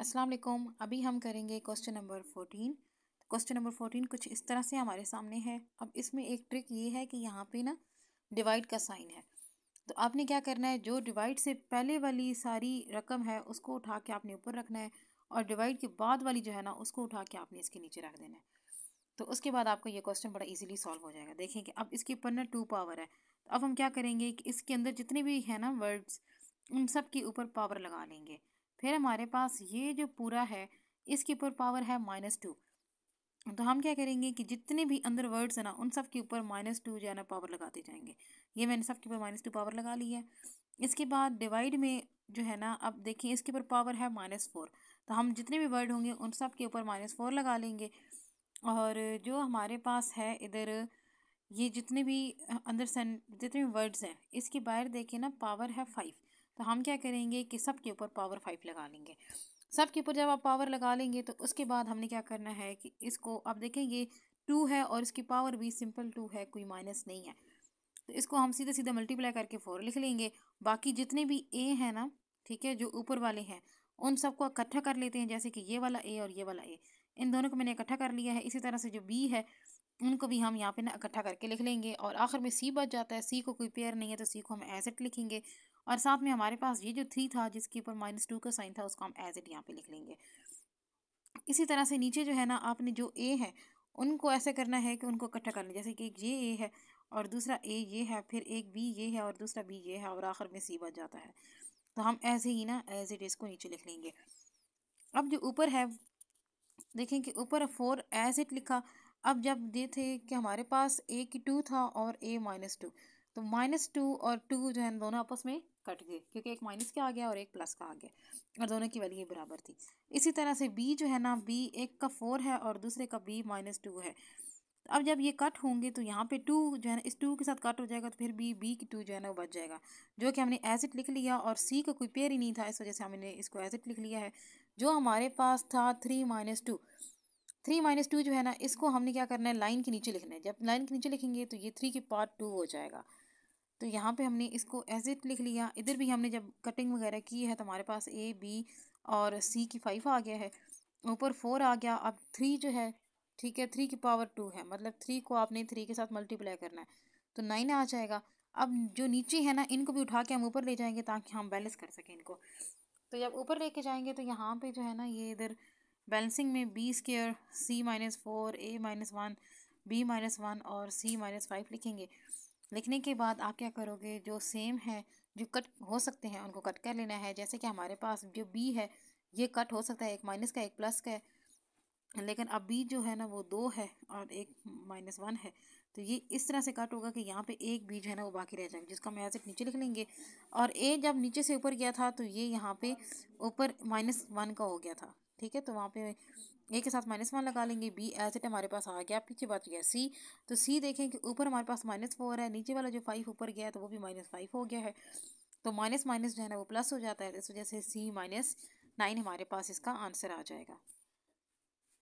अस्सलाम वालेकुम अभी हम करेंगे question number fourteen question number fourteen कुछ इस तरह से हमारे सामने है अब इसमें एक ट्रिक ये है कि यहाँ पे ना डिवाइड का साइन है तो आपने क्या करना है जो डिवाइड से पहले वाली सारी रकम है उसको उठा के आपने ऊपर रखना है और डिवाइड के बाद वाली जो है ना उसको उठा के आपने इसके नीचे रख देना है तो उसके बाद आपको ये क्वेश्चन बड़ा इजीली सॉल्व हो जाएगा देखें कि अब इसके ऊपर ना टू पावर है तो अब हम क्या करेंगे कि इसके अंदर जितने भी है ना वर्ड्स उन सब के ऊपर पावर लगा लेंगे फिर हमारे पास ये जो पूरा है इसके ऊपर पावर है माइनस टू तो हम क्या करेंगे कि जितने भी अंदर वर्ड्स हैं ना उन सब के ऊपर माइनस टू जो है ना पावर लगाते जाएंगे ये मैंने सब के ऊपर माइनस टू पावर लगा ली है इसके बाद डिवाइड में जो है ना अब देखें इसके ऊपर पावर है माइनस फोर तो हम जितने भी वर्ड होंगे उन सब के ऊपर माइनस फोर लगा लेंगे और जो हमारे पास है इधर ये जितने भी अंदर सन जितने भी वर्ड्स हैं इसके बाहर देखें ना पावर है फाइव तो हम क्या करेंगे कि सब के ऊपर पावर फाइव लगा लेंगे सब के ऊपर जब आप पावर लगा लेंगे तो उसके बाद हमने क्या करना है कि इसको आप देखेंगे टू है और इसकी पावर भी सिंपल टू है कोई माइनस नहीं है तो इसको हम सीधे सीधे मल्टीप्लाई करके फोर लिख लेंगे बाकी जितने भी ए हैं ना ठीक है जो ऊपर वाले हैं उन सबको इकट्ठा कर लेते हैं जैसे कि ये वाला ए और ये वाला ए इन दोनों को मैंने इकट्ठा कर लिया है इसी तरह से जो बी है उनको भी हम यहाँ पे ना इकट्ठा करके लिख लेंगे और आखिर में सी बच जाता है सी को कोई पेयर नहीं है तो सी को हम एज इट लिखेंगे और साथ में हमारे पास ये जो थ्री था जिसके ऊपर माइनस टू का साइन था उसको हम एज इट यहाँ पे लिख लेंगे इसी तरह से नीचे जो है ना आपने जो ए है उनको ऐसे करना है कि उनको इकट्ठा करना जैसे कि एक ये ए है और दूसरा ए ये है फिर एक बी ये है और दूसरा बी ये है और आखिर में सी बच जाता है तो हम ऐसे ही ना एज इट इसको नीचे लिख लेंगे अब जो ऊपर है देखें कि ऊपर फोर एज इट लिखा अब जब दिए थे कि हमारे पास ए की टू था और ए माइनस टू तो माइनस टू और टू जो है दोनों आपस में कट गए क्योंकि एक माइनस का आ गया और एक प्लस का आ गया और दोनों की वैल्यू बराबर थी इसी तरह से बी जो है ना बी एक का फोर है और दूसरे का बी माइनस टू है अब जब ये कट होंगे तो यहाँ पे टू जो है ना इस टू के साथ कट हो जाएगा तो फिर बी बी की टू जो है ना वो बच जाएगा जो कि हमने एज इट लिख लिया और सी का कोई पेयर ही नहीं था इस वजह से हमने इसको एज इट लिख लिया है जो हमारे पास था three minus two three minus two जो है ना इसको हमने क्या करना है लाइन के नीचे लिखना है जब लाइन के नीचे लिखेंगे तो ये थ्री की पार्ट टू हो जाएगा तो यहाँ पे हमने इसको एज इट लिख लिया इधर भी हमने जब कटिंग वगैरह की है तो हमारे पास ए बी और सी की फाइव आ गया है ऊपर फोर आ गया अब थ्री जो है ठीक है थ्री की पावर टू है मतलब थ्री को आपने थ्री के साथ मल्टीप्लाई करना है तो नाइन आ जाएगा अब जो नीचे है ना इनको भी उठा के हम ऊपर ले जाएंगे ताकि हम बैलेंस कर सकें इनको तो जब ऊपर लेके जाएंगे तो यहाँ पे जो है ना ये इधर बैलेंसिंग में B square C minus four A minus one B minus one और सी माइनस फाइव लिखेंगे लिखने के बाद आप क्या करोगे जो सेम है जो कट हो सकते हैं उनको कट कर लेना है जैसे कि हमारे पास जो बी है ये कट हो सकता है एक माइनस का एक प्लस का है लेकिन अब बी जो है ना वो दो है और एक माइनस वन है तो ये इस तरह से कट होगा कि यहाँ पे एक बीज है ना वो बाकी रह जाएगा जिसका हम यहाँ से नीचे लिख लेंगे और ए जब नीचे से ऊपर गया था तो ये यहाँ पे ऊपर माइनस वन का हो गया था ठीक है तो वहाँ पे ए के साथ माइनस वन लगा लेंगे बी एज इट हमारे पास आ गया पीछे बच गया सी तो सी देखें कि ऊपर हमारे पास माइनस फोर है नीचे वाला जो फाइव ऊपर गया है तो वो भी माइनस फाइव हो गया है तो माइनस माइनस जो है ना वो प्लस हो जाता है इस वजह से सी माइनस नाइन हमारे पास इसका आंसर आ जाएगा